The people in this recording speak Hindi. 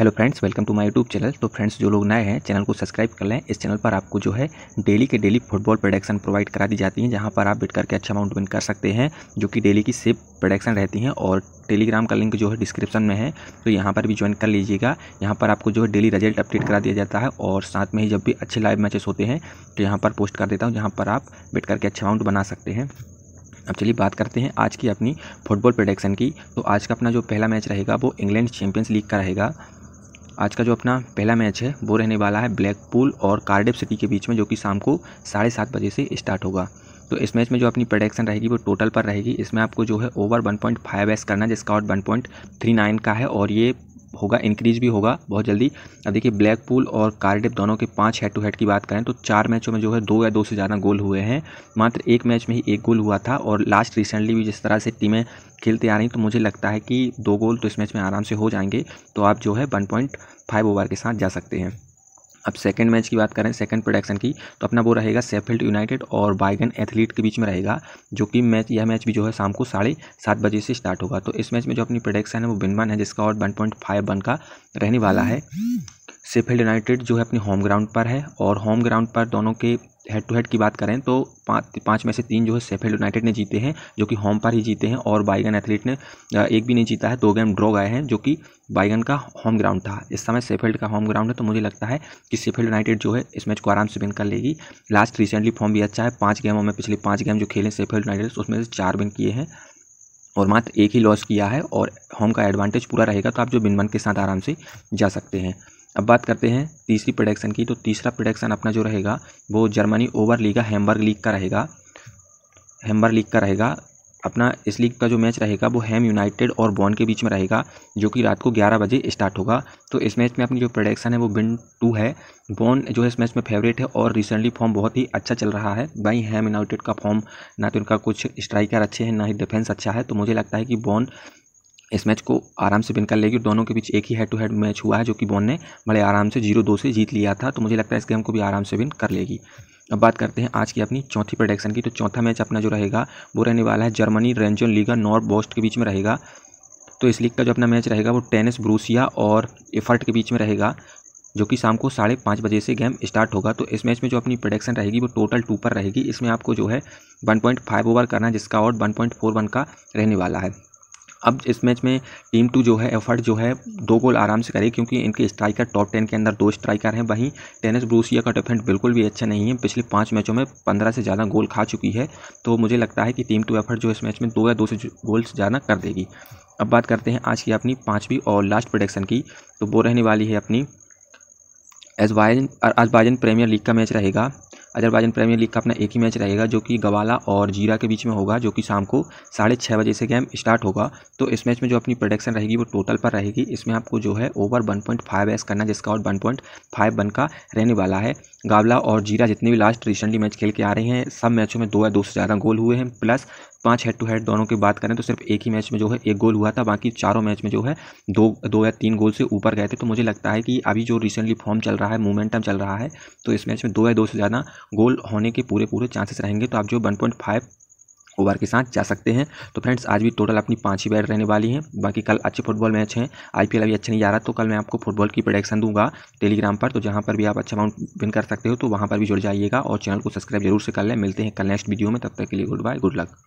hello friends welcome to my YouTube channel तो फ्रेंड्स जो लोग नए हैं चैनल को सब्सक्राइब कर लें इस चैनल पर आपको जो है डेली के डेली फुटबॉल प्रोडक्शन प्रोवाइड करा दी जाती हैं जहां पर आप बिट करके अच्छा अमाउंट विन कर सकते हैं जो कि डेली की सेफ प्रोडक्शन रहती हैं और टेलीग्राम का लिंक जो है डिस्क्रिप्शन में है तो यहाँ पर भी ज्वाइन कर लीजिएगा यहाँ पर आपको जो है डेली रिजल्ट अपडेट करा दिया जाता है और साथ में ही जब भी अच्छे लाइव मैचेस होते हैं तो यहाँ पर पोस्ट कर देता हूँ जहाँ पर आप बिट करके अच्छा अमाउंट बना सकते हैं अब चलिए बात करते हैं आज की अपनी फुटबॉल प्रोडक्शन की तो आज का अपना जो पहला मैच रहेगा वो इंग्लैंड चैम्पियंस लीग का रहेगा आज का जो अपना पहला मैच है वो रहने वाला है ब्लैकपूल और कार्डिव सिटी के बीच में जो कि शाम को साढ़े सात बजे से स्टार्ट होगा तो इस मैच में जो अपनी प्रोडक्शन रहेगी वो टोटल पर रहेगी इसमें आपको जो है ओवर 1.5 पॉइंट एस करना जिसका आउट 1.39 का है और ये होगा इंक्रीज भी होगा बहुत जल्दी अब देखिए ब्लैकपूल और कार्डिप दोनों के पाँच हेड टू हेड की बात करें तो चार मैचों में जो है दो या दो से ज़्यादा गोल हुए हैं मात्र एक मैच में ही एक गोल हुआ था और लास्ट रिसेंटली भी जिस तरह से टीमें खेलते आ रही तो मुझे लगता है कि दो गोल तो इस मैच में आराम से हो जाएंगे तो आप जो है वन पॉइंट फाइव ओवर के साथ जा सकते हैं अब सेकंड मैच की बात करें सेकंड प्रोडक्शन की तो अपना वो रहेगा सेफिल्ड यूनाइटेड और बाइगन एथलीट के बीच में रहेगा जो कि मैच यह मैच भी जो है शाम को साढ़े सात बजे से स्टार्ट होगा तो इस मैच में जो अपनी प्रोडक्शन है वो बिनमान है जिसका और वन पॉइंट फाइव वन का रहने वाला है सेफिल्ड यूनाइटेड जो है अपने होम ग्राउंड पर है और होम ग्राउंड पर दोनों के हेड टू हेड की बात करें तो पाँच पाँच में से तीन जो है सेफेल्ड यूनाइटेड ने जीते हैं जो कि होम पर ही जीते हैं और बाइगन एथलीट ने एक भी नहीं जीता है दो गेम ड्रॉ गए हैं जो कि बाइगन का होम ग्राउंड था इस समय सेफेल्ड का होम ग्राउंड है तो मुझे लगता है कि सेफेल्ड यूनाइटेड जो है इस मैच को आराम से विन कर लेगी लास्ट रिसेंटली फॉर्म भी अच्छा है पाँच गेमों में पिछले पाँच गेम जो खेले सेफेल्ड यूनाइटेड उसमें से चार विन किए हैं और मात्र एक ही लॉस किया है और होम का एडवांटेज पूरा रहेगा तो आप जो बिन बन के साथ आराम से जा सकते हैं अब बात करते हैं तीसरी प्रोडक्शन की तो तीसरा प्रोडक्शन अपना जो रहेगा वो जर्मनी ओवर लीग का लीग का रहेगा हैमबर्ग लीग का रहेगा अपना इस लीग का जो मैच रहेगा वो हैम यूनाइटेड और बॉन के बीच में रहेगा जो कि रात को 11 बजे स्टार्ट होगा तो इस मैच में अपनी जो प्रोडक्शन है वो बिन टू है बॉन जो है इस मैच में फेवरेट है और रिसेंटली फॉर्म बहुत ही अच्छा चल रहा है भाई हैम यूनाइटेड का फॉर्म ना तो उनका कुछ स्ट्राइकर अच्छे हैं ना ही डिफेंस अच्छा है तो मुझे लगता है कि बॉन इस मैच को आराम से विन कर लेगी दोनों के बीच एक ही हेड टू हेड मैच हुआ है जो कि बॉन ने बड़े आराम से जीरो दो से जीत लिया था तो मुझे लगता है इस गेम को भी आराम से विन कर लेगी अब बात करते हैं आज की अपनी चौथी प्रोडक्शन की तो चौथा मैच अपना जो रहेगा वो रहने वाला है जर्मनी रेंजन लीगा नॉर्थ बोस्ट के बीच में रहेगा तो इस लीग का जो अपना मैच रहेगा वो टेनिस ब्रूसिया और एफर्ट के बीच में रहेगा जो कि शाम को साढ़े पाँच बजे से गेम स्टार्ट होगा तो इस मैच में जो अपनी प्रोडक्शन रहेगी वो टोटल टू पर रहेगी इसमें आपको जो है वन पॉइंट फाइव ओवर करना है जिसका और वन पॉइंट फोर वन का रहने वाला है अब इस मैच में टीम टू जो है एफर्ट जो है दो गोल आराम से करे क्योंकि इनके स्ट्राइकर टॉप टेन के अंदर दो स्ट्राइकर हैं वहीं टेनिस ब्रूसिया का डिफेंड बिल्कुल भी अच्छा नहीं है पिछले पाँच मैचों में पंद्रह से ज़्यादा गोल खा चुकी है तो मुझे लगता है कि टीम टू एफर्ट जो इस मैच में दो या दो से गोल ज़्यादा कर देगी अब बात करते हैं आज की अपनी पाँचवीं और लास्ट प्रोडक्शन की तो वो रहने वाली है अपनी अजबाजन अजबाइजन प्रीमियर लीग का मैच रहेगा अजरबैजान प्रीमियर लीग का अपना एक ही मैच रहेगा जो कि गवाला और जीरा के बीच में होगा जो कि शाम को साढ़े छः बजे से गेम स्टार्ट होगा तो इस मैच में जो अपनी प्रोडक्शन रहेगी वो टोटल पर रहेगी इसमें आपको जो है ओवर वन पॉइंट फाइव एस करना जिसका और वन पॉइंट फाइव वन का रहने वाला है गावला और जीरा जितने भी लास्ट रिसेंटली मैच खेल के आ रहे हैं सब मैचों में दो या दो से ज़्यादा गोल हुए हैं प्लस पांच हेड टू हेड दोनों की बात करें तो सिर्फ एक ही मैच में जो है एक गोल हुआ था बाकी चारों मैच में जो है दो दो या तीन गोल से ऊपर गए थे तो मुझे लगता है कि अभी जो रिसेंटली फॉर्म चल रहा है मोमेंटम चल रहा है तो इस मैच में दो या दो से ज़्यादा गोल होने के पूरे पूरे चांसेस रहेंगे तो आप जो वन पॉइंट फाइव ओवर के साथ जा सकते हैं तो फ्रेंड्स आज भी टोटल अपनी पाँच ही बैट रहने वाली हैं बाकी कल अच्छे फुटबॉल मैच हैं आई अभी अच्छा नहीं जा रहा तो कल मैं आपको फुटबॉल की प्रोडक्शन दूंगा टेलीग्राम पर तो जहाँ पर भी आप अच्छा अमाउंट विन कर सकते हो तो वहाँ पर भी जुड़ जाइएगा और चैनल को सब्सक्राइब जरूर से कर लें मिलते हैं कल नेक्स्ट वीडियो में तब तक के लिए गुड बाय गुड लक